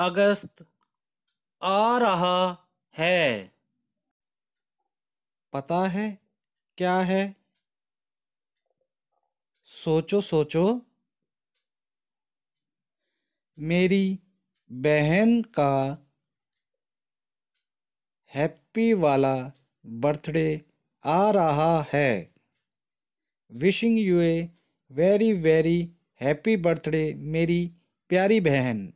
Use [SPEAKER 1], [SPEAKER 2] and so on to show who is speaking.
[SPEAKER 1] अगस्त आ रहा है
[SPEAKER 2] पता है क्या है सोचो सोचो मेरी बहन का हैप्पी वाला बर्थडे आ रहा है wishing you a very very happy birthday मेरी प्यारी बहन